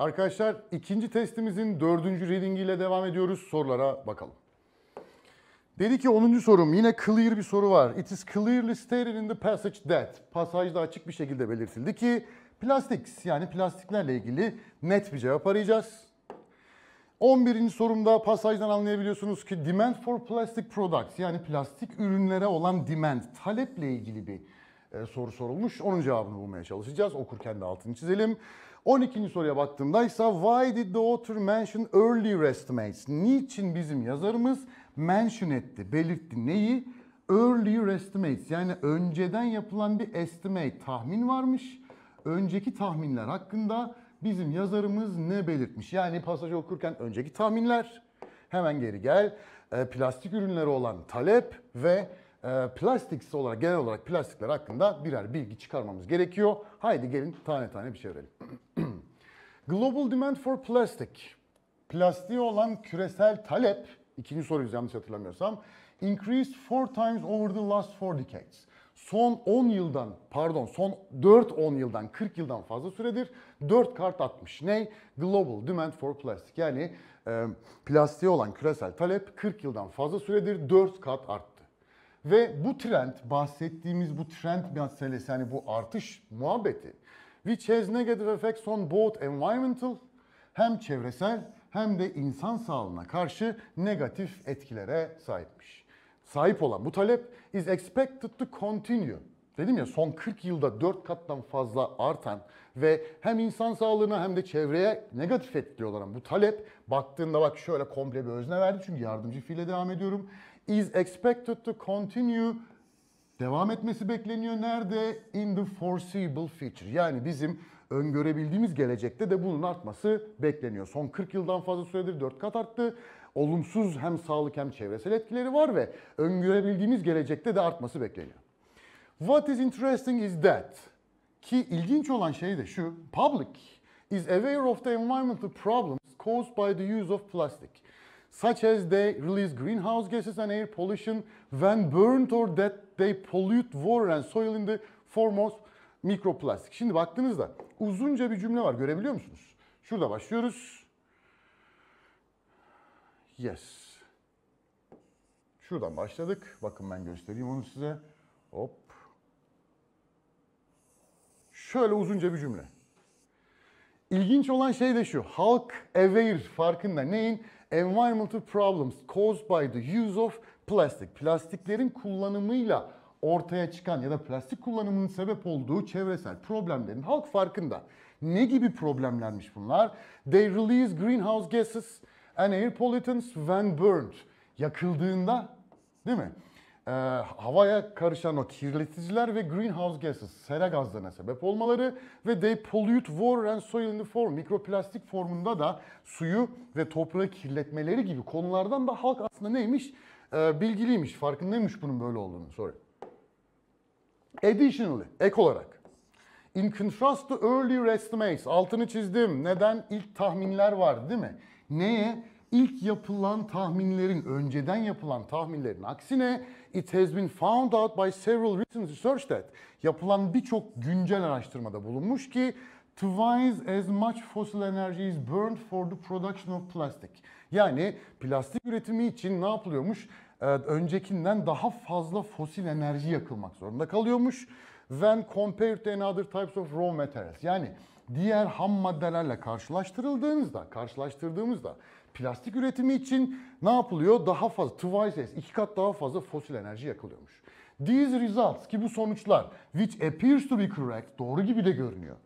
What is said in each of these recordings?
Arkadaşlar ikinci testimizin dördüncü readingiyle devam ediyoruz. Sorulara bakalım. Dedi ki 10. sorum yine clear bir soru var. It is clearly stated in the passage that. Pasajda açık bir şekilde belirtildi ki plastik yani plastiklerle ilgili net bir cevap arayacağız. 11. sorumda pasajdan anlayabiliyorsunuz ki demand for plastic products yani plastik ürünlere olan demand, taleple ilgili bir e, soru sorulmuş. Onun cevabını bulmaya çalışacağız. Okurken de altını çizelim. 12. soruya baktığımda ise why did the author mention early estimates? Niçin bizim yazarımız mention etti, belirtti neyi? Early estimates yani önceden yapılan bir estimate tahmin varmış. Önceki tahminler hakkında bizim yazarımız ne belirtmiş? Yani pasajı okurken önceki tahminler, hemen geri gel, e, plastik ürünleri olan talep ve e, ee, plastiksel olarak genel olarak plastikler hakkında birer bilgi çıkarmamız gerekiyor. Haydi gelin tane tane bir şey öğrenelim. Global demand for plastic. Plastiğe olan küresel talep, ikinci soruyuz yanlış hatırlamıyorsam, increased four times over the last four decades. Son 10 yıldan, pardon son 4-10 yıldan, 40 yıldan fazla süredir 4 kart atmış. Ne? Global demand for plastic. Yani e, plastiğe olan küresel talep 40 yıldan fazla süredir 4 kat arttı. Ve bu trend, bahsettiğimiz bu trend meselesi, hani bu artış muhabbeti, which has negative effects on both environmental, hem çevresel hem de insan sağlığına karşı negatif etkilere sahipmiş. Sahip olan bu talep is expected to continue Dedim ya son 40 yılda 4 kattan fazla artan ve hem insan sağlığına hem de çevreye negatif etkiliyorlar. Bu talep baktığında bak şöyle komple bir özne verdi çünkü yardımcı file devam ediyorum. Is expected to continue devam etmesi bekleniyor. Nerede? In the foreseeable future. Yani bizim öngörebildiğimiz gelecekte de bunun artması bekleniyor. Son 40 yıldan fazla süredir 4 kat arttı. Olumsuz hem sağlık hem çevresel etkileri var ve öngörebildiğimiz gelecekte de artması bekleniyor. What is interesting is that ki ilginç olan şey de şu. Public is aware of the environmental problems caused by the use of plastic, such as they release greenhouse gases and air pollution when burnt or that they pollute water and soil in the form of mikroplastik. Şimdi baktığınızda uzunca bir cümle var görebiliyor musunuz? Şurada başlıyoruz. Yes. Şuradan başladık. Bakın ben göstereyim onu size. Hop. Şöyle uzunca bir cümle. İlginç olan şey de şu. Halk aware farkında. Neyin? Environmental problems caused by the use of plastic. Plastiklerin kullanımıyla ortaya çıkan ya da plastik kullanımının sebep olduğu çevresel problemlerin halk farkında. Ne gibi problemlermiş bunlar? They release greenhouse gases and air pollutants when burned. Yakıldığında değil mi? e, havaya karışan o kirleticiler ve greenhouse gases, sera gazlarına sebep olmaları ve they pollute water and soil in the form, mikroplastik formunda da suyu ve toprağı kirletmeleri gibi konulardan da halk aslında neymiş? E, bilgiliymiş, farkındaymış bunun böyle olduğunu. Sorry. Additionally, ek olarak. In contrast to earlier estimates, altını çizdim. Neden? ilk tahminler vardı, değil mi? Neye? ilk yapılan tahminlerin, önceden yapılan tahminlerin aksine it has been found out by several recent research that yapılan birçok güncel araştırmada bulunmuş ki twice as much fossil energy is burned for the production of plastic. Yani plastik üretimi için ne yapılıyormuş? Ee, öncekinden daha fazla fosil enerji yakılmak zorunda kalıyormuş. When compared to other types of raw materials. Yani diğer ham maddelerle karşılaştırıldığımızda, karşılaştırdığımızda plastik üretimi için ne yapılıyor? Daha fazla, twice as, iki kat daha fazla fosil enerji yakılıyormuş. These results ki bu sonuçlar which appears to be correct, doğru gibi de görünüyor.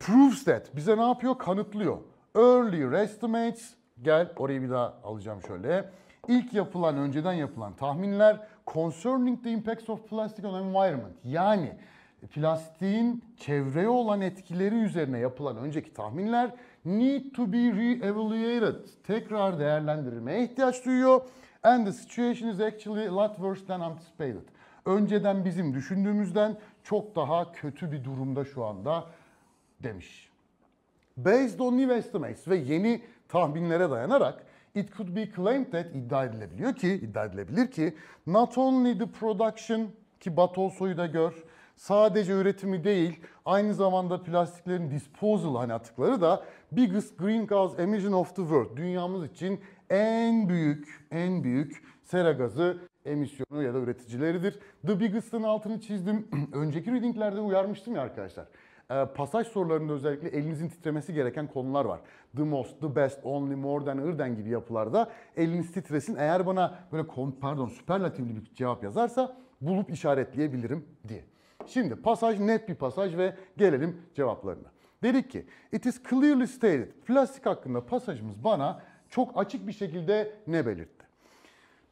Proves that bize ne yapıyor? Kanıtlıyor. Early estimates, gel orayı bir daha alacağım şöyle. İlk yapılan, önceden yapılan tahminler concerning the impacts of plastic on environment. Yani plastiğin çevreye olan etkileri üzerine yapılan önceki tahminler need to be re-evaluated. Tekrar değerlendirilmeye ihtiyaç duyuyor. And the situation is actually a lot worse than anticipated. Önceden bizim düşündüğümüzden çok daha kötü bir durumda şu anda demiş. Based on new estimates ve yeni tahminlere dayanarak it could be claimed that iddia edilebiliyor ki, iddia edilebilir ki not only the production ki Batolso'yu da gör, sadece üretimi değil aynı zamanda plastiklerin disposal hani atıkları da biggest greenhouse emission of the world dünyamız için en büyük en büyük sera gazı emisyonu ya da üreticileridir. The Biggest'ın altını çizdim. Önceki readinglerde uyarmıştım ya arkadaşlar. E, pasaj sorularında özellikle elinizin titremesi gereken konular var. The most, the best, only, more than, ırden gibi yapılarda eliniz titresin. Eğer bana böyle pardon süperlatifli bir cevap yazarsa bulup işaretleyebilirim diye. Şimdi pasaj net bir pasaj ve gelelim cevaplarına. Dedik ki it is clearly stated. Plastik hakkında pasajımız bana çok açık bir şekilde ne belirtti?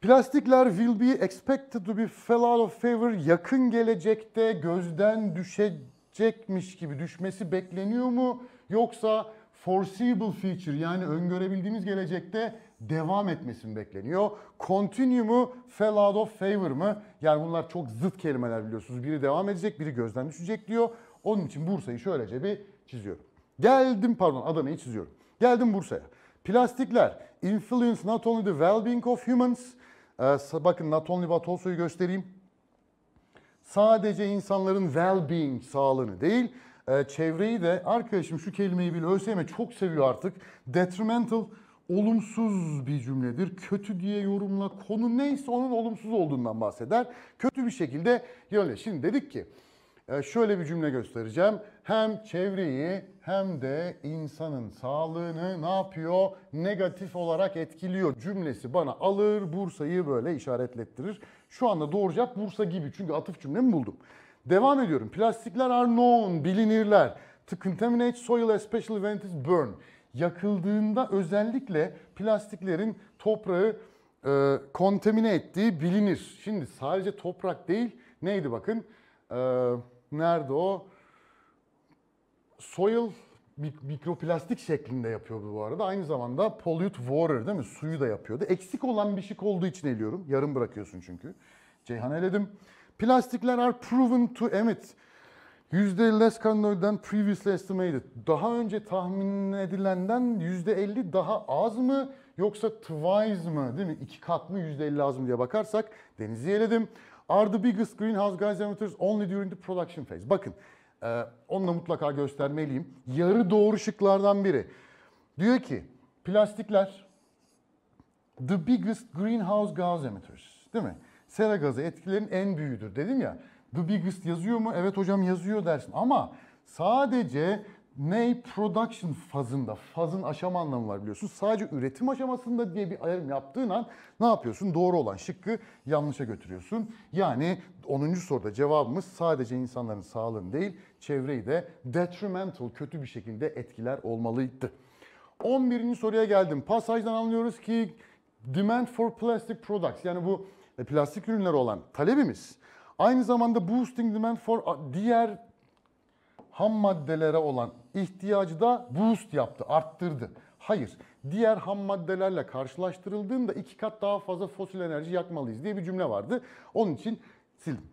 Plastikler will be expected to be fell out of favor yakın gelecekte gözden düşecekmiş gibi düşmesi bekleniyor mu? Yoksa foreseeable future yani öngörebildiğimiz gelecekte devam etmesini bekleniyor. Continue mu, fell out of favor mı? Yani bunlar çok zıt kelimeler biliyorsunuz. Biri devam edecek, biri gözden düşecek diyor. Onun için Bursa'yı şöylece bir çiziyorum. Geldim pardon Adana'yı çiziyorum. Geldim Bursa'ya. Plastikler influence not only the well-being of humans. Ee, bakın not only but also'yu göstereyim. Sadece insanların well-being sağlığını değil, e, çevreyi de arkadaşım şu kelimeyi bile ÖSYM çok seviyor artık. Detrimental olumsuz bir cümledir. Kötü diye yorumla konu neyse onun olumsuz olduğundan bahseder. Kötü bir şekilde yönle. Şimdi dedik ki e, şöyle bir cümle göstereceğim. Hem çevreyi hem de insanın sağlığını ne yapıyor? Negatif olarak etkiliyor. Cümlesi bana alır Bursa'yı böyle işaretlettirir. Şu anda doğru cevap Bursa gibi çünkü atıf cümlemi buldum. Devam ediyorum. Plastikler are known, bilinirler. To contaminate soil especially when it is burned. Yakıldığında özellikle plastiklerin toprağı e, kontamine ettiği bilinir. Şimdi sadece toprak değil, neydi bakın? E, nerede o? Soil mikroplastik şeklinde yapıyordu bu arada. Aynı zamanda pollute water değil mi? Suyu da yapıyordu. Eksik olan bir şey olduğu için eliyorum. Yarım bırakıyorsun çünkü. Ceyhan eledim. Plastikler are proven to emit. %50 less carbon than previously estimated. Daha önce tahmin edilenden %50 daha az mı yoksa twice mı değil mi? İki kat mı %50 az mı diye bakarsak denizi eledim. Are the biggest greenhouse gas emitters only during the production phase. Bakın e, onu da mutlaka göstermeliyim. Yarı doğru şıklardan biri. Diyor ki plastikler the biggest greenhouse gas emitters değil mi? sera gazı etkilerin en büyüğüdür dedim ya. The biggest yazıyor mu? Evet hocam yazıyor dersin ama sadece ney production fazında, fazın aşama anlamı var biliyorsun. Sadece üretim aşamasında diye bir ayrım yaptığın an ne yapıyorsun? Doğru olan şıkkı yanlışa götürüyorsun. Yani 10. soruda cevabımız sadece insanların sağlığını değil, çevreyi de detrimental, kötü bir şekilde etkiler olmalıydı. 11. soruya geldim. Pasajdan anlıyoruz ki demand for plastic products yani bu e, plastik ürünler olan talebimiz aynı zamanda boosting demand for diğer ham maddelere olan ihtiyacı da boost yaptı, arttırdı. Hayır, diğer ham maddelerle karşılaştırıldığında iki kat daha fazla fosil enerji yakmalıyız diye bir cümle vardı. Onun için sildim.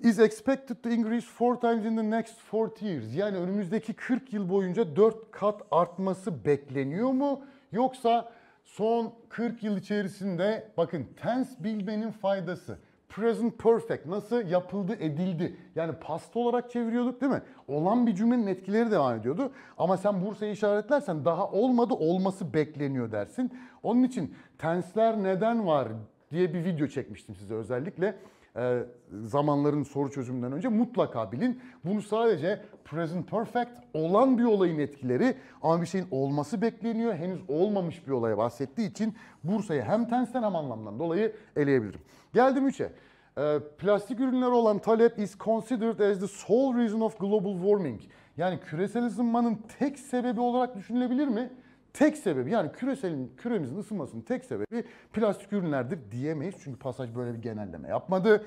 Is expected to increase four times in the next 40 years. Yani önümüzdeki 40 yıl boyunca 4 kat artması bekleniyor mu? Yoksa Son 40 yıl içerisinde bakın tense bilmenin faydası. Present perfect nasıl yapıldı edildi. Yani past olarak çeviriyorduk değil mi? Olan bir cümlenin etkileri devam ediyordu. Ama sen Bursa'yı işaretlersen daha olmadı olması bekleniyor dersin. Onun için tensler neden var diye bir video çekmiştim size özellikle. E, zamanların soru çözümünden önce mutlaka bilin. Bunu sadece present perfect olan bir olayın etkileri ama bir şeyin olması bekleniyor. Henüz olmamış bir olaya bahsettiği için Bursa'yı hem tensten hem anlamdan dolayı eleyebilirim. Geldim 3'e. E, plastik ürünlere olan talep is considered as the sole reason of global warming. Yani küresel ısınmanın tek sebebi olarak düşünülebilir mi? Tek sebebi yani küreselin, küremizin ısınmasının tek sebebi plastik ürünlerdir diyemeyiz. Çünkü pasaj böyle bir genelleme yapmadı.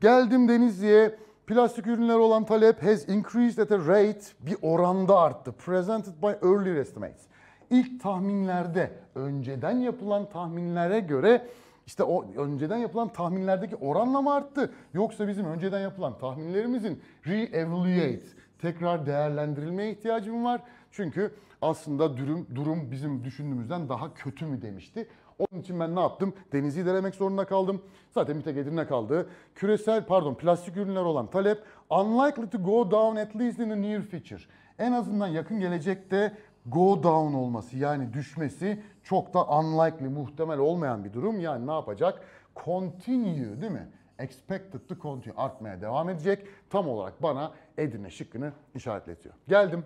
Geldim Denizli'ye. Plastik ürünler olan talep has increased at a rate bir oranda arttı. Presented by early estimates. İlk tahminlerde, önceden yapılan tahminlere göre işte o önceden yapılan tahminlerdeki oranla mı arttı? Yoksa bizim önceden yapılan tahminlerimizin re-evaluate tekrar değerlendirilmeye ihtiyacım var. Çünkü aslında durum, durum bizim düşündüğümüzden daha kötü mü demişti. Onun için ben ne yaptım? Denizi denemek zorunda kaldım. Zaten bir tek Edirne kaldı. Küresel, pardon plastik ürünler olan talep unlikely to go down at least in the near future. En azından yakın gelecekte go down olması yani düşmesi çok da unlikely, muhtemel olmayan bir durum. Yani ne yapacak? Continue değil mi? expected to continue artmaya devam edecek. Tam olarak bana Edirne şıkkını işaretletiyor. Geldim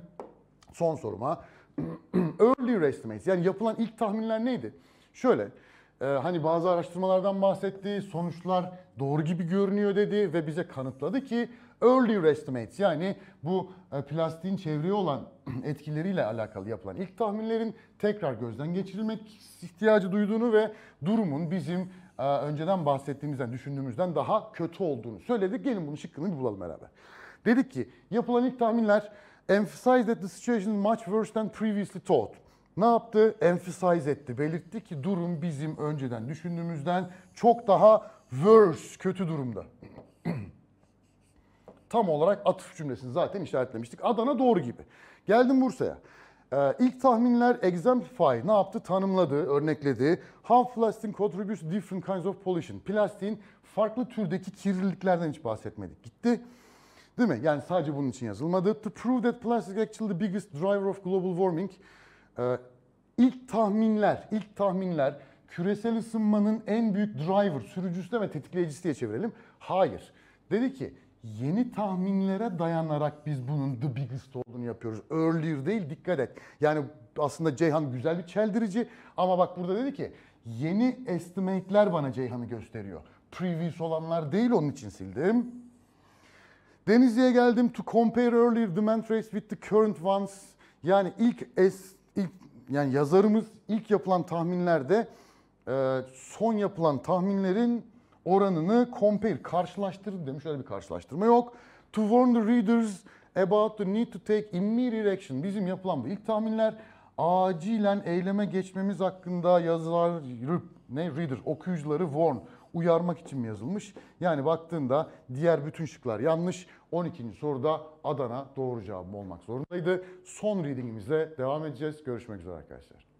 son soruma. Early estimates yani yapılan ilk tahminler neydi? Şöyle e, hani bazı araştırmalardan bahsetti, sonuçlar doğru gibi görünüyor dedi ve bize kanıtladı ki early estimates yani bu e, plastiğin çevreye olan etkileriyle alakalı yapılan ilk tahminlerin tekrar gözden geçirilmek ihtiyacı duyduğunu ve durumun bizim e, önceden bahsettiğimizden, düşündüğümüzden daha kötü olduğunu söyledik. Gelin bunun şıkkını bir bulalım beraber. Dedik ki yapılan ilk tahminler emphasize that the situation is much worse than previously thought. Ne yaptı? Emphasize etti. Belirtti ki durum bizim önceden düşündüğümüzden çok daha worse, kötü durumda. Tam olarak atıf cümlesini zaten işaretlemiştik. Adana doğru gibi. Geldim Bursa'ya. Ee, ilk tahminler exemplify ne yaptı? Tanımladı, örnekledi. How plastic contributes different kinds of pollution. Plastiğin farklı türdeki kirliliklerden hiç bahsetmedik. Gitti. Değil mi? Yani sadece bunun için yazılmadı. To prove that plastic actually the biggest driver of global warming. Ee, ilk tahminler, ilk tahminler küresel ısınmanın en büyük driver, sürücüsü de ve tetikleyicisi diye çevirelim. Hayır. Dedi ki yeni tahminlere dayanarak biz bunun the biggest olduğunu yapıyoruz. Earlier değil dikkat et. Yani aslında Ceyhan güzel bir çeldirici ama bak burada dedi ki yeni estimate'ler bana Ceyhan'ı gösteriyor. Previous olanlar değil onun için sildim. Denizli'ye geldim to compare earlier demand rates with the current ones. Yani ilk es, ilk yani yazarımız ilk yapılan tahminlerde e, son yapılan tahminlerin oranını compare, karşılaştır demiş. Öyle bir karşılaştırma yok. To warn the readers about the need to take immediate action. Bizim yapılan bu ilk tahminler acilen eyleme geçmemiz hakkında yazılar ne reader okuyucuları warn uyarmak için mi yazılmış? Yani baktığında diğer bütün şıklar yanlış. 12. soruda Adana doğru cevabım olmak zorundaydı. Son readingimize devam edeceğiz. Görüşmek üzere arkadaşlar.